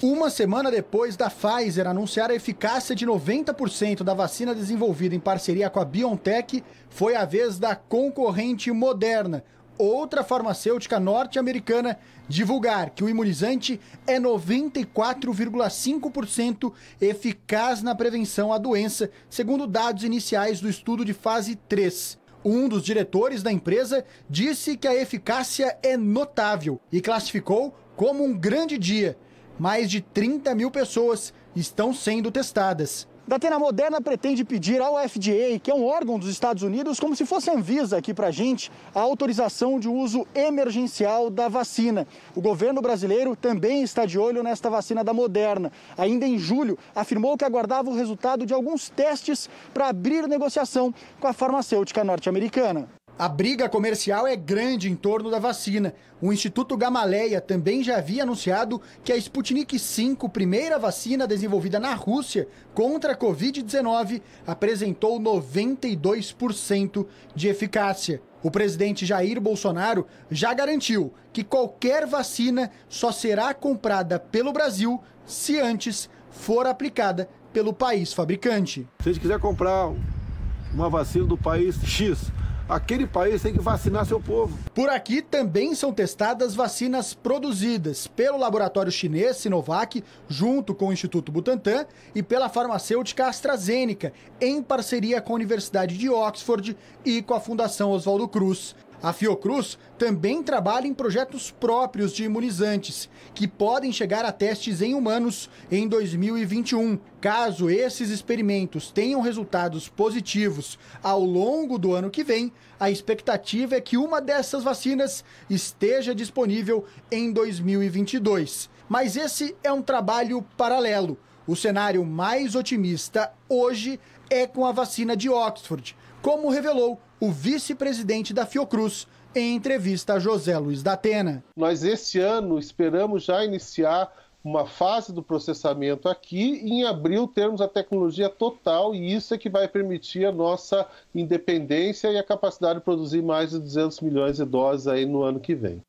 Uma semana depois da Pfizer anunciar a eficácia de 90% da vacina desenvolvida em parceria com a BioNTech, foi a vez da concorrente Moderna, outra farmacêutica norte-americana, divulgar que o imunizante é 94,5% eficaz na prevenção à doença, segundo dados iniciais do estudo de fase 3. Um dos diretores da empresa disse que a eficácia é notável e classificou como um grande dia mais de 30 mil pessoas estão sendo testadas. Datena Moderna pretende pedir ao FDA, que é um órgão dos Estados Unidos, como se fosse a Anvisa aqui para a gente, a autorização de uso emergencial da vacina. O governo brasileiro também está de olho nesta vacina da Moderna. Ainda em julho, afirmou que aguardava o resultado de alguns testes para abrir negociação com a farmacêutica norte-americana. A briga comercial é grande em torno da vacina. O Instituto Gamaleia também já havia anunciado que a Sputnik V, primeira vacina desenvolvida na Rússia contra a Covid-19, apresentou 92% de eficácia. O presidente Jair Bolsonaro já garantiu que qualquer vacina só será comprada pelo Brasil se antes for aplicada pelo país fabricante. Se a gente quiser comprar uma vacina do país X aquele país tem que vacinar seu povo. Por aqui também são testadas vacinas produzidas pelo laboratório chinês Sinovac, junto com o Instituto Butantan, e pela farmacêutica AstraZeneca, em parceria com a Universidade de Oxford e com a Fundação Oswaldo Cruz. A Fiocruz também trabalha em projetos próprios de imunizantes, que podem chegar a testes em humanos em 2021. Caso esses experimentos tenham resultados positivos ao longo do ano que vem, a expectativa é que uma dessas vacinas esteja disponível em 2022. Mas esse é um trabalho paralelo. O cenário mais otimista hoje é com a vacina de Oxford, como revelou o vice-presidente da Fiocruz em entrevista a José Luiz da Atena. Nós, esse ano, esperamos já iniciar uma fase do processamento aqui e em abril termos a tecnologia total e isso é que vai permitir a nossa independência e a capacidade de produzir mais de 200 milhões de doses aí no ano que vem.